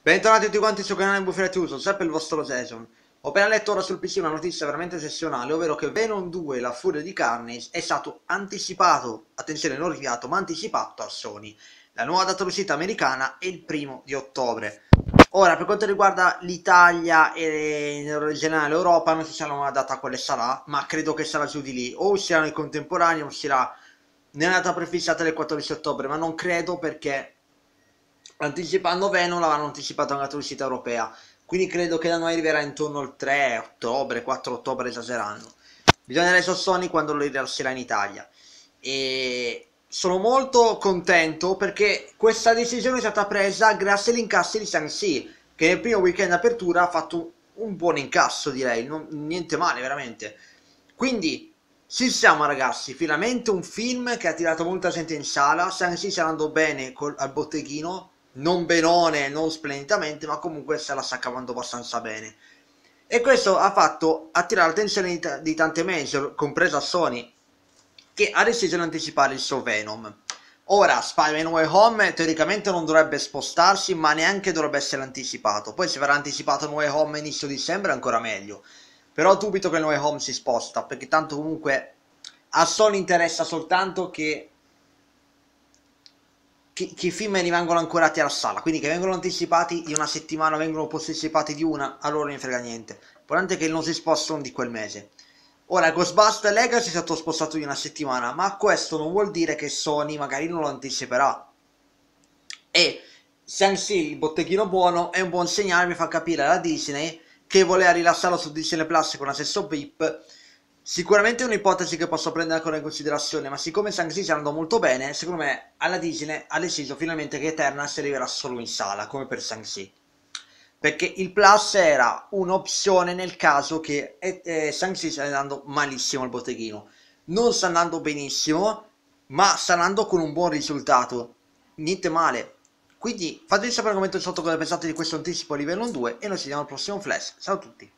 Bentornati tutti quanti sul canale Bufferetti Uso, sempre il vostro Season. Ho appena letto ora sul PC una notizia veramente sessionale, ovvero che Venom 2, la furia di Carnage, è stato anticipato, attenzione non rinviato, ma anticipato a Sony. La nuova data di americana è il primo di ottobre. Ora, per quanto riguarda l'Italia e in generale l'Europa, non si sa nuova data quale sarà, ma credo che sarà giù di lì. O uscirà nel contemporaneo, o uscirà nella data prefissata del 14 ottobre, ma non credo perché anticipando Venom l'avevano anticipato anche all'uscita europea quindi credo che da noi arriverà intorno al 3 ottobre 4 ottobre esagerando bisogna adesso Sony quando lo rilascerà in Italia e sono molto contento perché questa decisione è stata presa grazie all'incasso di shang che nel primo weekend apertura ha fatto un buon incasso direi non, niente male veramente quindi ci siamo ragazzi, finalmente un film che ha tirato molta gente in sala, shang sta andando bene col, al botteghino, non benone, non splendidamente, ma comunque se la sta cavando abbastanza bene. E questo ha fatto attirare l'attenzione di, t- di tante major, compresa Sony, che ha deciso di anticipare il suo Venom. Ora, Spider-Man Way Home teoricamente non dovrebbe spostarsi, ma neanche dovrebbe essere anticipato. Poi se verrà anticipato Way Home inizio dicembre ancora meglio. Però dubito che il Way Home si sposta, perché tanto comunque a Sony interessa soltanto che che, che, i film rimangono ancorati alla sala, quindi che vengono anticipati di una settimana, vengono posticipati di una, a loro non frega niente. L'importante è che non si spostano di quel mese. Ora, Ghostbusters Legacy è stato spostato di una settimana, ma questo non vuol dire che Sony magari non lo anticiperà. E Sensi, il botteghino buono, è un buon segnale mi fa capire alla Disney che voleva rilassarlo su Disney Plus con la accesso VIP Sicuramente è un'ipotesi che posso prendere ancora in considerazione, ma siccome Sanxi sta andando molto bene, secondo me alla Disney ha deciso finalmente che Eternals arriverà solo in sala, come per Sanxi. Perché il Plus era un'opzione nel caso che eh, eh Sanxi sta andando malissimo al botteghino. Non sta andando benissimo, ma sta andando con un buon risultato. Niente male. Quindi fatemi sapere nei commenti sotto cosa pensate di questo anticipo a livello 2 e noi ci vediamo al prossimo flash. Ciao a tutti!